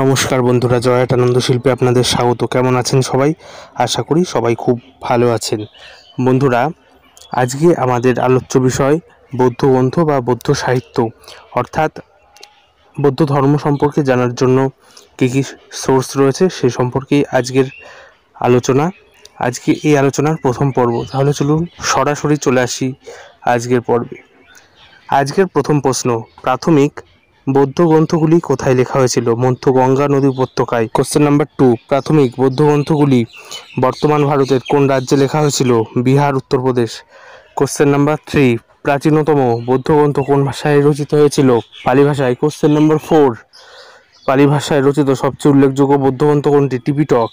নমস্কার বন্ধুরা জয়াটানন্দ শিল্পে আপনাদের স্বাগত কেমন আছেন সবাই আশা করি সবাই খুব ভালো আছেন বন্ধুরা আজকে আমাদের আলোচ্য বিষয় বৌদ্ধ গ্রন্থ বা বৌদ্ধ সাহিত্য অর্থাৎ বৌদ্ধ ধর্ম সম্পর্কে জানার জন্য কী কী সোর্স রয়েছে সে সম্পর্কে আজকের আলোচনা আজকে এই আলোচনার প্রথম পর্ব তাহলে চলুন সরাসরি চলে আসি আজকের পর্বে আজকের প্রথম প্রশ্ন প্রাথমিক বৌদ্ধ গ্রন্থগুলি কোথায় লেখা হয়েছিল মধ্য গঙ্গা নদী উপত্যকায় কোশ্চেন নাম্বার টু প্রাথমিক বৌদ্ধ গ্রন্থগুলি বর্তমান ভারতের কোন রাজ্যে লেখা হয়েছিল Bihar Uttar Pradesh question number three প্রাচীনতম বৌদ্ধ গ্রন্থ কোন ভাষায় রচিত হয়েছিল পালি ভাষায় কোশ্চেন নাম্বার ফোর পালি ভাষায় রচিত সবচেয়ে উল্লেখযোগ্য বৌদ্ধ গ্রন্থ কোনটি Tipitaka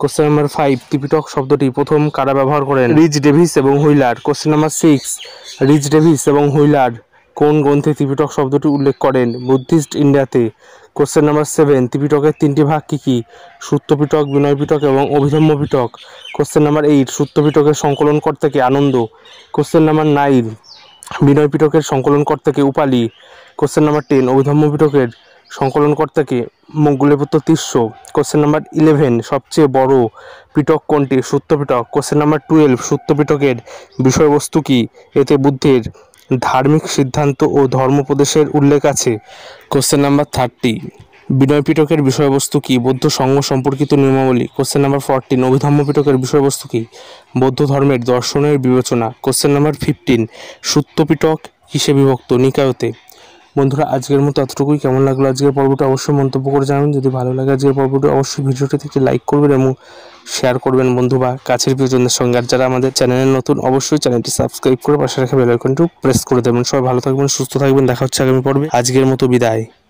question number five Tipitaka শব্দটি প্রথম কারা ব্যবহার করেন রিচ ডেভিস এবং Wheeler question number six Rhys Davids এবং হুইলার কোন গ্রন্থে ত্রিপিটক শব্দটি উল্লেখ করেন বুদ্ধিস্ট ইন্ডিয়াতে কোশ্চেন নাম্বার সেভেন ত্রিপিটকের তিনটি ভাগ কী কী সূত্রপিটক বিনয়পিটক এবং Abhidhamma Pitaka question number eight সূত্রপিটকের কর্তাকে আনন্দ কোশ্চেন নাম্বার নাইন বিনয়পিটকের কর্তাকে Upali question number ten Abhidhamma পিটকের কর্তাকে Moggaliputta Tissa question number eleven সবচেয়ে বড় পিটক কোনটি সূত্রপিটক কোশ্চেন নাম্বার টুয়েলভ সূত্রপিটকের বিষয়বস্তু কী এতে বুদ্ধের ধার্মিক সিদ্ধান্ত ও ধর্মপ্রদেশের উল্লেখ আছে কোশ্চেন নাম্বার থার্টি বিনয় পিটকের বিষয়বস্তু কি বৌদ্ধ সঙ্গ সম্পর্কিত নিয়মাবলী কোশ্চেন নাম্বার ফোরটিন অভিধম্ম পিটকের বিষয়বস্তু কি বৌদ্ধ ধর্মের দর্শনের বিবেচনা কোশ্চেন নাম্বার ফিফটিন সূত্রপিটক হিসেবে বিভক্ত নিকায়তে বন্ধুরা আজকের মতো এতটুকুই কেমন লাগলো আজকের পর্বটা অবশ্যই মন্তব্য করে জানাবেন যদি ভালো লাগে আজকের পর্বটা অবশ্যই ভিডিওটিতে একটি লাইক করবেন এবং শেয়ার করবেন বন্ধু বা কাছের প্রিয়জনদের সঙ্গে আর যারা আমাদের চ্যানেলের নতুন অবশ্যই চ্যানেলটি সাবস্ক্রাইব করে পাশে রেখে বেলাইকনটিও প্রেস করে দেবেন সবাই ভালো থাকবেন সুস্থ থাকবেন দেখা হচ্ছে আগামী পর্বে আজকের মতো বিদায়